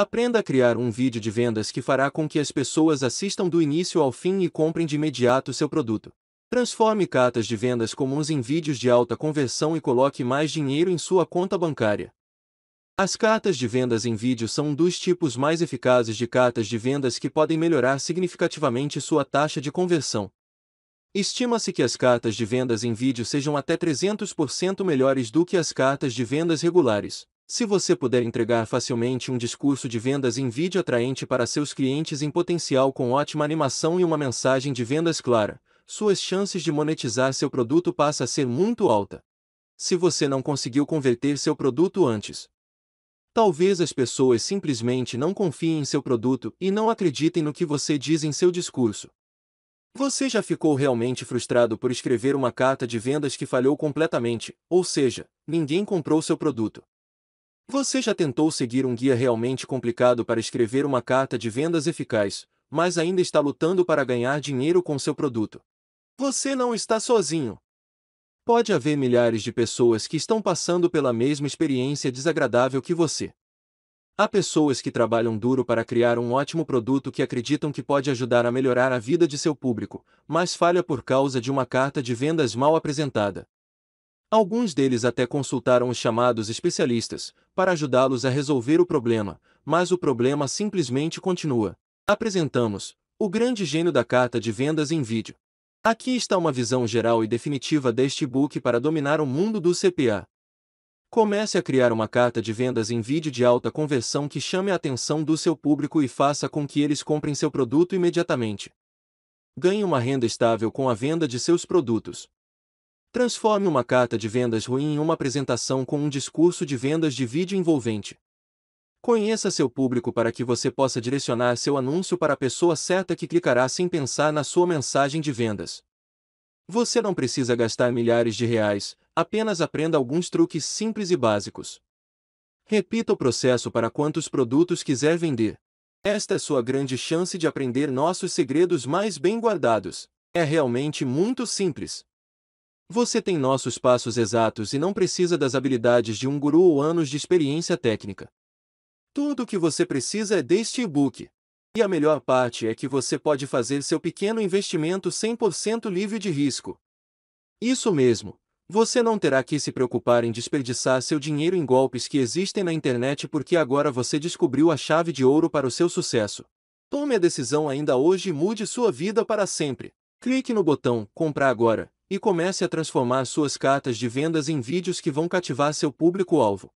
Aprenda a criar um vídeo de vendas que fará com que as pessoas assistam do início ao fim e comprem de imediato seu produto. Transforme cartas de vendas comuns em vídeos de alta conversão e coloque mais dinheiro em sua conta bancária. As cartas de vendas em vídeo são um dos tipos mais eficazes de cartas de vendas que podem melhorar significativamente sua taxa de conversão. Estima-se que as cartas de vendas em vídeo sejam até 300% melhores do que as cartas de vendas regulares. Se você puder entregar facilmente um discurso de vendas em vídeo atraente para seus clientes em potencial com ótima animação e uma mensagem de vendas clara, suas chances de monetizar seu produto passa a ser muito alta. Se você não conseguiu converter seu produto antes, talvez as pessoas simplesmente não confiem em seu produto e não acreditem no que você diz em seu discurso. Você já ficou realmente frustrado por escrever uma carta de vendas que falhou completamente, ou seja, ninguém comprou seu produto. Você já tentou seguir um guia realmente complicado para escrever uma carta de vendas eficaz, mas ainda está lutando para ganhar dinheiro com seu produto. Você não está sozinho. Pode haver milhares de pessoas que estão passando pela mesma experiência desagradável que você. Há pessoas que trabalham duro para criar um ótimo produto que acreditam que pode ajudar a melhorar a vida de seu público, mas falha por causa de uma carta de vendas mal apresentada. Alguns deles até consultaram os chamados especialistas, para ajudá-los a resolver o problema, mas o problema simplesmente continua. Apresentamos o grande gênio da carta de vendas em vídeo. Aqui está uma visão geral e definitiva deste book para dominar o mundo do CPA. Comece a criar uma carta de vendas em vídeo de alta conversão que chame a atenção do seu público e faça com que eles comprem seu produto imediatamente. Ganhe uma renda estável com a venda de seus produtos. Transforme uma carta de vendas ruim em uma apresentação com um discurso de vendas de vídeo envolvente. Conheça seu público para que você possa direcionar seu anúncio para a pessoa certa que clicará sem pensar na sua mensagem de vendas. Você não precisa gastar milhares de reais, apenas aprenda alguns truques simples e básicos. Repita o processo para quantos produtos quiser vender. Esta é sua grande chance de aprender nossos segredos mais bem guardados. É realmente muito simples. Você tem nossos passos exatos e não precisa das habilidades de um guru ou anos de experiência técnica. Tudo o que você precisa é deste e-book. E a melhor parte é que você pode fazer seu pequeno investimento 100% livre de risco. Isso mesmo. Você não terá que se preocupar em desperdiçar seu dinheiro em golpes que existem na internet porque agora você descobriu a chave de ouro para o seu sucesso. Tome a decisão ainda hoje e mude sua vida para sempre. Clique no botão Comprar Agora e comece a transformar suas cartas de vendas em vídeos que vão cativar seu público-alvo.